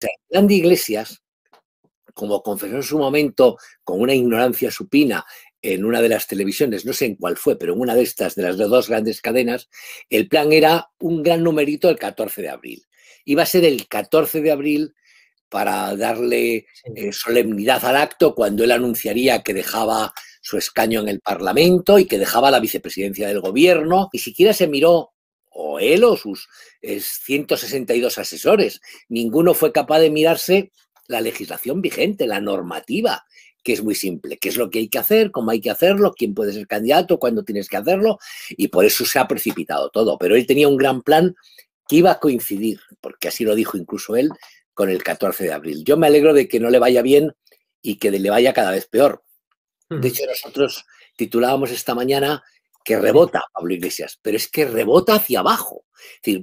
de Iglesias, como confesó en su momento con una ignorancia supina en una de las televisiones, no sé en cuál fue, pero en una de estas, de las dos grandes cadenas, el plan era un gran numerito el 14 de abril. Iba a ser el 14 de abril para darle eh, solemnidad al acto cuando él anunciaría que dejaba su escaño en el Parlamento y que dejaba la vicepresidencia del gobierno. Ni siquiera se miró o él o sus 162 asesores. Ninguno fue capaz de mirarse la legislación vigente, la normativa, que es muy simple, qué es lo que hay que hacer, cómo hay que hacerlo, quién puede ser candidato, cuándo tienes que hacerlo, y por eso se ha precipitado todo. Pero él tenía un gran plan que iba a coincidir, porque así lo dijo incluso él, con el 14 de abril. Yo me alegro de que no le vaya bien y que le vaya cada vez peor. De hmm. hecho, nosotros titulábamos esta mañana que rebota Pablo Iglesias, pero es que rebota hacia abajo.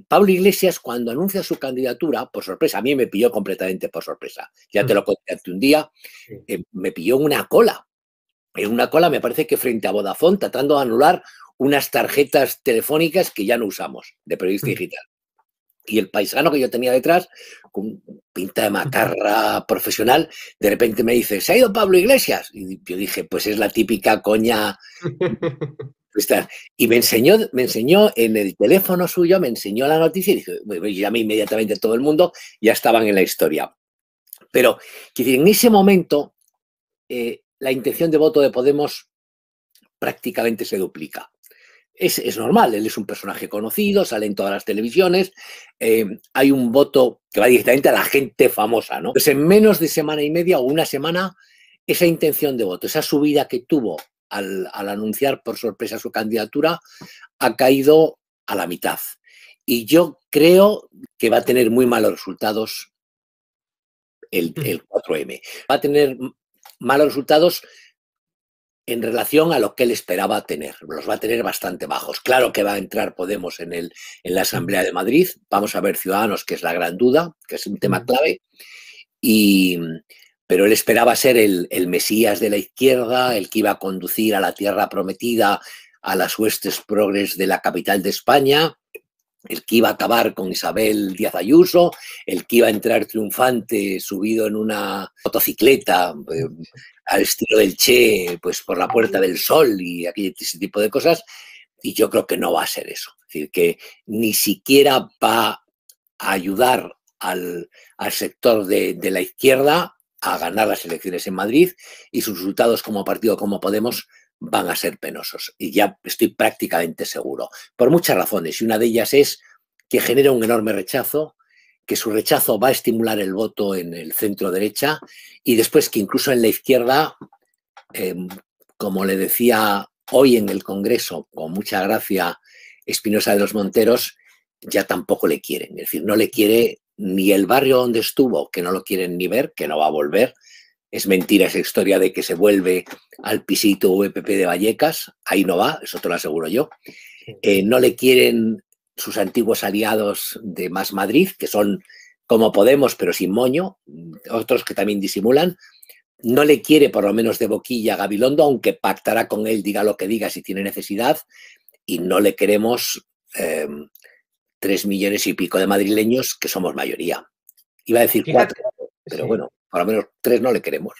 Pablo Iglesias cuando anuncia su candidatura, por sorpresa, a mí me pilló completamente por sorpresa, ya te mm. lo conté un día, eh, me pilló una cola, en una cola me parece que frente a Vodafone, tratando de anular unas tarjetas telefónicas que ya no usamos de periodista mm. digital. Y el paisano que yo tenía detrás, con pinta de macarra profesional, de repente me dice, ¿se ha ido Pablo Iglesias? Y yo dije, pues es la típica coña y me enseñó, me enseñó en el teléfono suyo, me enseñó la noticia y dije, llamé inmediatamente a todo el mundo, ya estaban en la historia. Pero en ese momento eh, la intención de voto de Podemos prácticamente se duplica. Es, normal, él es un personaje conocido, sale en todas las televisiones, eh, hay un voto que va directamente a la gente famosa, ¿no? Pues en menos de semana y media o una semana, esa intención de voto, esa subida que tuvo al, anunciar por sorpresa su candidatura, ha caído a la mitad. Y yo creo que va a tener muy malos resultados el, 4M. Va a tener malos resultados en relación a lo que él esperaba tener. Los va a tener bastante bajos. Claro que va a entrar Podemos en, el, en la Asamblea de Madrid. Vamos a ver Ciudadanos, que es la gran duda, que es un tema clave. Y pero él esperaba ser el, Mesías de la izquierda, el que iba a conducir a la tierra prometida a las huestes progres de la capital de España, el que iba a acabar con Isabel Díaz Ayuso, el que iba a entrar triunfante subido en una motocicleta eh, al estilo del Che, pues por la Puerta del Sol y aquel ese tipo de cosas, y yo creo que no va a ser eso. Es decir, que ni siquiera va a ayudar al, sector de la izquierda a ganar las elecciones en Madrid y sus resultados como partido como Podemos van a ser penosos. Y ya estoy prácticamente seguro. Por muchas razones. Y una de ellas es que genera un enorme rechazo, que su rechazo va a estimular el voto en el centro derecha y después que incluso en la izquierda, em, como le decía hoy en el Congreso, con mucha gracia, Espinosa de los Monteros, ya tampoco le quieren. Es decir, no le quiere ni el barrio donde estuvo, que no lo quieren ni ver, que no va a volver. Es mentira esa historia de que se vuelve al pisito VPP de Vallecas, ahí no va, eso te lo aseguro yo. Eh, no le quieren sus antiguos aliados de Más Madrid, que son como Podemos, pero sin moño, otros que también disimulan. No le quiere, por lo menos de boquilla, a Gabilondo, aunque pactará con él, diga lo que diga si tiene necesidad. Y no le queremos eh, tres millones y pico de madrileños que somos mayoría. Iba a decir cuatro, pero bueno, por lo menos tres no le queremos.